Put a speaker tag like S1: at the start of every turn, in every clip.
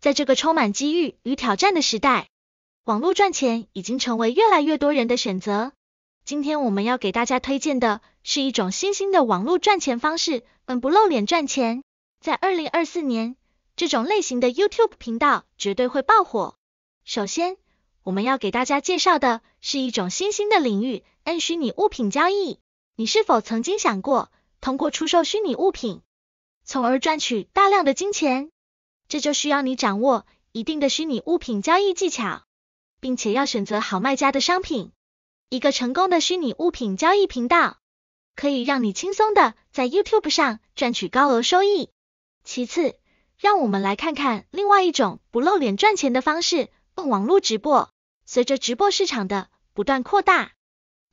S1: 在这个充满机遇与挑战的时代，网络赚钱已经成为越来越多人的选择。今天我们要给大家推荐的是一种新兴的网络赚钱方式——不露脸赚钱。在二零二四年，这种类型的 YouTube 频道绝对会爆火。首先，我们要给大家介绍的是一种新兴的领域：N 虚拟物品交易。你是否曾经想过，通过出售虚拟物品，从而赚取大量的金钱？这就需要你掌握一定的虚拟物品交易技巧，并且要选择好卖家的商品。一个成功的虚拟物品交易频道，可以让你轻松的在 YouTube 上赚取高额收益。其次，让我们来看看另外一种不露脸赚钱的方式——网络直播。随着直播市场的不断扩大，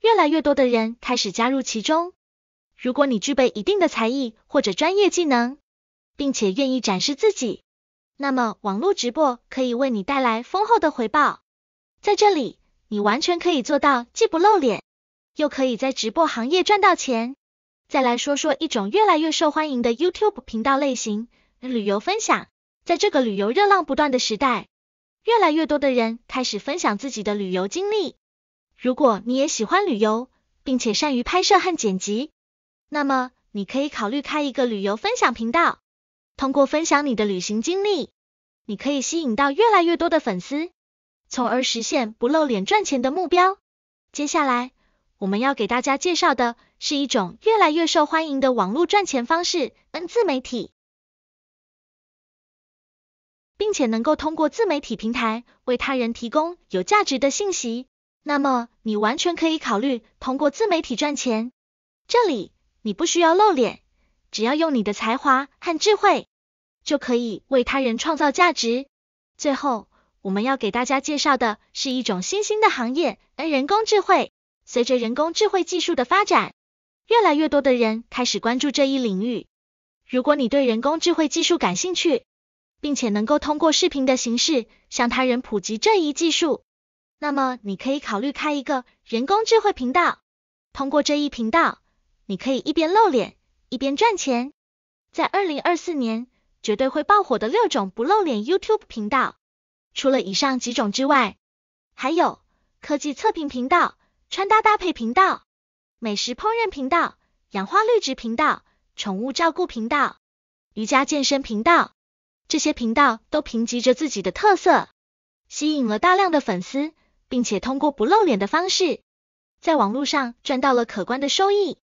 S1: 越来越多的人开始加入其中。如果你具备一定的才艺或者专业技能，并且愿意展示自己，那么，网络直播可以为你带来丰厚的回报，在这里，你完全可以做到既不露脸，又可以在直播行业赚到钱。再来说说一种越来越受欢迎的 YouTube 频道类型——旅游分享。在这个旅游热浪不断的时代，越来越多的人开始分享自己的旅游经历。如果你也喜欢旅游，并且善于拍摄和剪辑，那么你可以考虑开一个旅游分享频道。通过分享你的旅行经历，你可以吸引到越来越多的粉丝，从而实现不露脸赚钱的目标。接下来，我们要给大家介绍的是一种越来越受欢迎的网络赚钱方式 ——N 自媒体，并且能够通过自媒体平台为他人提供有价值的信息。那么，你完全可以考虑通过自媒体赚钱，这里你不需要露脸。只要用你的才华和智慧，就可以为他人创造价值。最后，我们要给大家介绍的是一种新兴的行业——人工智能。随着人工智能技术的发展，越来越多的人开始关注这一领域。如果你对人工智能技术感兴趣，并且能够通过视频的形式向他人普及这一技术，那么你可以考虑开一个人工智慧频道。通过这一频道，你可以一边露脸。一边赚钱，在二零二四年绝对会爆火的六种不露脸 YouTube 频道。除了以上几种之外，还有科技测评频道、穿搭搭配频道、美食烹饪频道、养花绿植频道、宠物照顾频道、瑜伽健身频道。这些频道都凭借着自己的特色，吸引了大量的粉丝，并且通过不露脸的方式，在网络上赚到了可观的收益。